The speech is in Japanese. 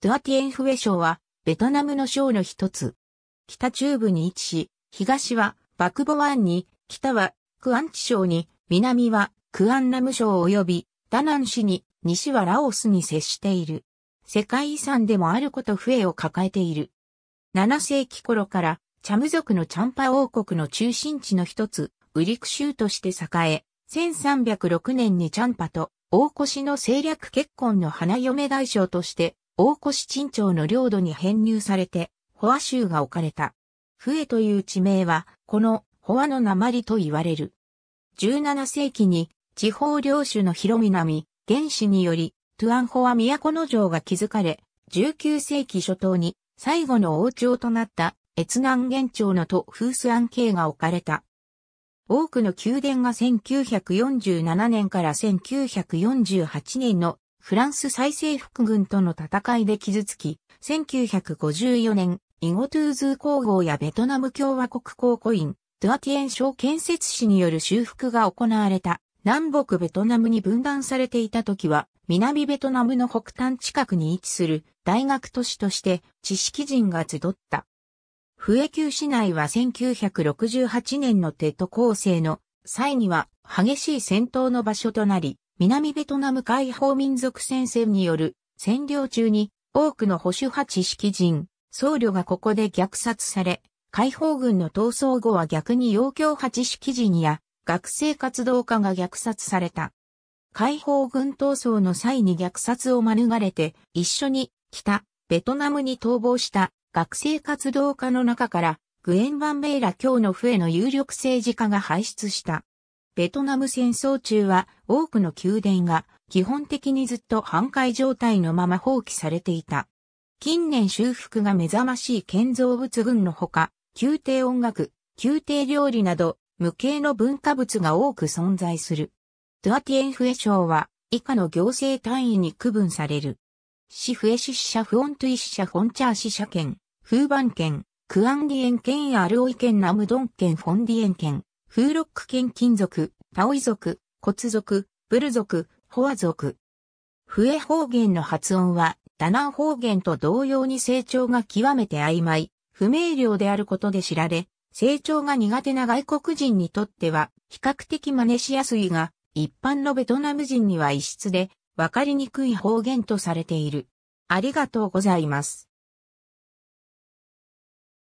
ドゥアティエンフエ省は、ベトナムの省の一つ。北中部に位置し、東はバクボワンに、北はクアンチ省に、南はクアンナム省及びダナン市に、西はラオスに接している。世界遺産でもあること笛を抱えている。7世紀頃からチャム族のチャンパ王国の中心地の一つ、ウリク州として栄え、1306年にチャンパと大越の政略結婚の花嫁外相として大越鎮町の領土に編入されて、ホア州が置かれた。フエという地名は、このホアの鉛と言われる。17世紀に地方領主の広南、原始により、トゥアンホア都の城が築かれ、19世紀初頭に最後の王朝となった越南元朝の都フースアン系が置かれた。多くの宮殿が1947年から1948年のフランス再征服軍との戦いで傷つき、1954年、イゴトゥーズー工房やベトナム共和国公庫院、ドゥアティエン省建設士による修復が行われた。南北ベトナムに分断されていた時は、南ベトナムの北端近くに位置する大学都市として知識人が集った。笛球市内は1968年のテッド構成の際には激しい戦闘の場所となり、南ベトナム解放民族戦線による占領中に多くの保守派知識人、僧侶がここで虐殺され、解放軍の闘争後は逆に要教派知識人や学生活動家が虐殺された。解放軍闘争の際に虐殺を免れて一緒に北ベトナムに逃亡した学生活動家の中からグエン・バン・ベイラ教の笛の有力政治家が輩出した。ベトナム戦争中は多くの宮殿が基本的にずっと半壊状態のまま放棄されていた。近年修復が目覚ましい建造物群のほか、宮廷音楽、宮廷料理など無形の文化物が多く存在する。ドゥアティエンフエ賞は以下の行政単位に区分される。シフエシシ社フオントゥイシ社フォンチャーシャ県、フーバン県、クアンディエン県やアルオイ県ナムドン県フォンディエン県、フーロック県金属、パオイ族、骨族、ブル族、ホア族。笛方言の発音は、ダナン方言と同様に成長が極めて曖昧、不明瞭であることで知られ、成長が苦手な外国人にとっては、比較的真似しやすいが、一般のベトナム人には異質で、わかりにくい方言とされている。ありがとうございます。